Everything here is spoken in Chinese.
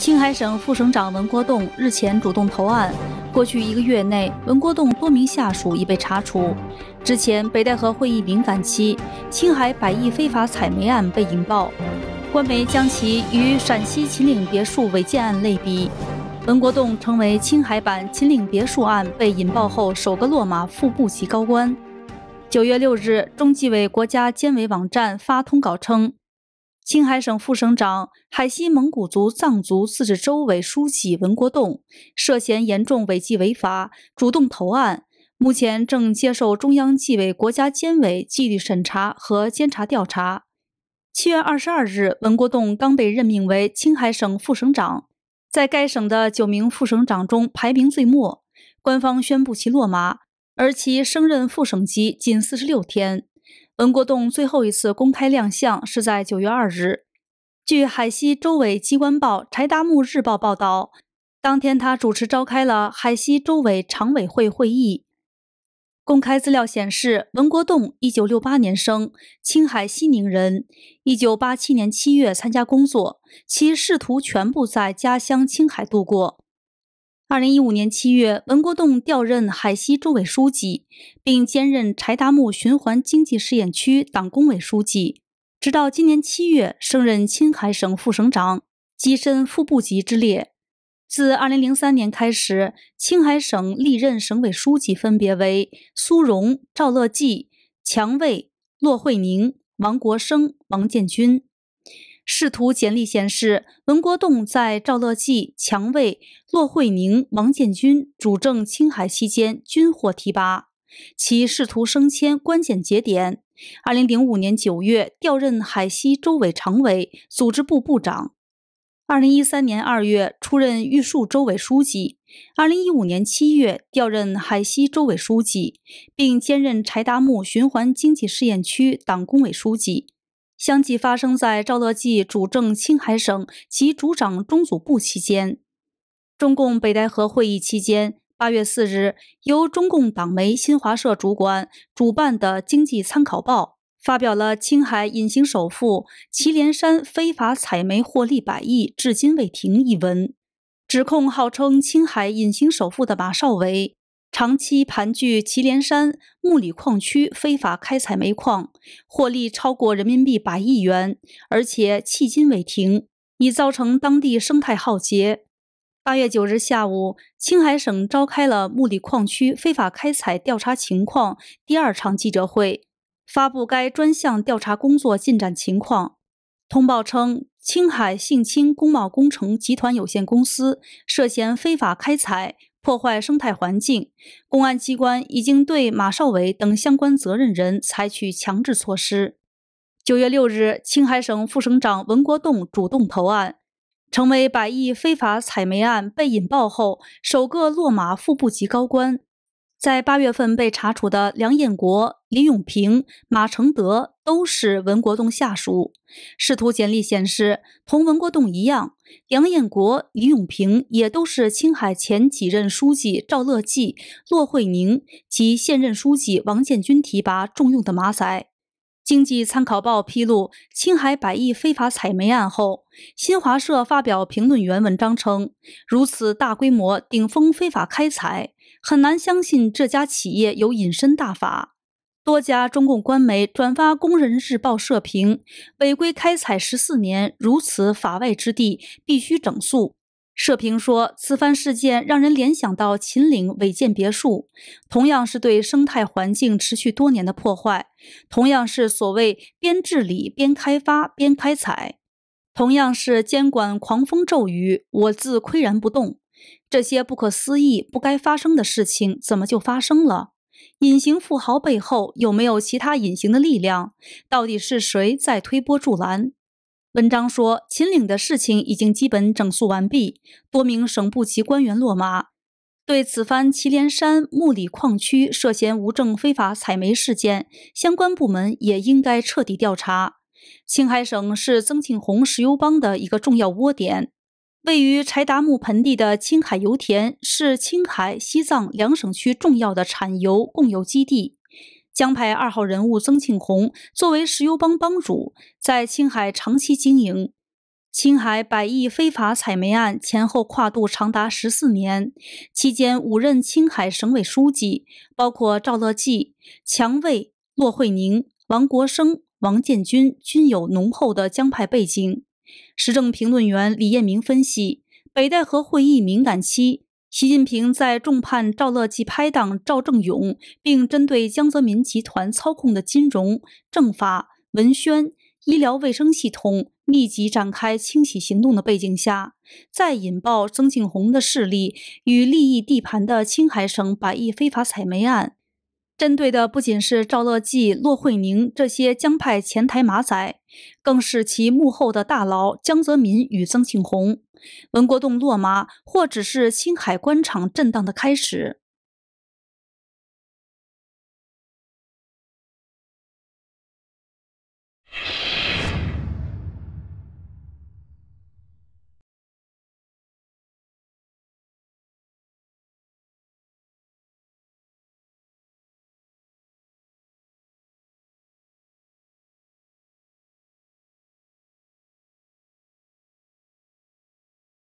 青海省副省长文国栋日前主动投案，过去一个月内，文国栋多名下属已被查处。之前，北戴河会议敏感期，青海百亿非法采煤案被引爆，官媒将其与陕西秦岭别墅违建案类比，文国栋成为青海版秦岭别墅案被引爆后首个落马副部级高官。九月六日，中纪委国家监委网站发通稿称。青海省副省长、海西蒙古族藏族自治州委书记文国栋涉嫌严重违纪违法，主动投案，目前正接受中央纪委国家监委纪律审查和监察调查。七月二十二日，文国栋刚被任命为青海省副省长，在该省的九名副省长中排名最末。官方宣布其落马，而其升任副省级仅四十六天。文国栋最后一次公开亮相是在九月二日。据海西州委机关报《柴达木日报》报道，当天他主持召开了海西州委常委会会议。公开资料显示，文国栋一九六八年生，青海西宁人，一九八七年七月参加工作，其仕途全部在家乡青海度过。二零一五年七月，文国栋调任海西州委书记，并兼任柴达木循环经济试验区党工委书记，直到今年七月升任青海省副省长，跻身副部级之列。自二零零三年开始，青海省历任省委书记分别为苏荣、赵乐际、强卫、骆惠宁、王国生、王建军。仕途简历显示，文国栋在赵乐际、强卫、骆惠宁、王建军主政青海期间均获提拔。其仕途升迁关键节点：二零零五年九月调任海西州委常委、组织部部长；二零一三年二月出任玉树州委书记；二零一五年七月调任海西州委书记，并兼任柴达木循环经济试验区党工委书记。相继发生在赵乐际主政青海省及主掌中组部期间，中共北戴河会议期间，八月四日，由中共党媒新华社主管主办的《经济参考报》发表了《青海隐形首富祁连山非法采煤获利百亿至今未停》一文，指控号称青海隐形首富的马少伟。长期盘踞祁连山木里矿区非法开采煤矿，获利超过人民币百亿元，而且迄今未停，已造成当地生态浩劫。八月九日下午，青海省召开了木里矿区非法开采调查情况第二场记者会，发布该专项调查工作进展情况。通报称，青海兴青工贸工程集团有限公司涉嫌非法开采。破坏生态环境，公安机关已经对马少伟等相关责任人采取强制措施。九月六日，青海省副省长文国栋主动投案，成为百亿非法采煤案被引爆后首个落马副部级高官。在八月份被查处的梁彦国、李永平、马成德都是文国栋下属。视图简历显示，同文国栋一样，梁彦国、李永平也都是青海前几任书记赵乐际、骆惠宁及现任书记王建军提拔重用的马仔。经济参考报披露青海百亿非法采煤案后，新华社发表评论员文章称：“如此大规模顶风非法开采。”很难相信这家企业有隐身大法。多家中共官媒转发《工人日报》社评：“违规开采十四年，如此法外之地，必须整肃。”社评说：“此番事件让人联想到秦岭违建别墅，同样是对生态环境持续多年的破坏，同样是所谓‘边治理边开发边开采’，同样是监管狂风骤雨，我自岿然不动。”这些不可思议、不该发生的事情，怎么就发生了？隐形富豪背后有没有其他隐形的力量？到底是谁在推波助澜？文章说，秦岭的事情已经基本整肃完毕，多名省部级官员落马。对此番祁连山木里矿区涉嫌无证非法采煤事件，相关部门也应该彻底调查。青海省是曾庆红石油帮的一个重要窝点。位于柴达木盆地的青海油田是青海、西藏两省区重要的产油、供油基地。江派二号人物曾庆红作为石油帮帮主，在青海长期经营。青海百亿非法采煤案前后跨度长达十四年，期间五任青海省委书记，包括赵乐际、强卫、骆惠宁、王国生、王建军，均有浓厚的江派背景。时政评论员李彦明分析：北戴河会议敏感期，习近平在重判赵乐际拍档赵正勇，并针对江泽民集团操控的金融、政法、文宣、医疗卫生系统密集展开清洗行动的背景下，在引爆曾庆红的势力与利益地盘的青海省百亿非法采煤案。针对的不仅是赵乐际、骆惠宁这些江派前台马仔，更是其幕后的大佬江泽民与曾庆红、文国栋落马，或只是青海官场震荡的开始。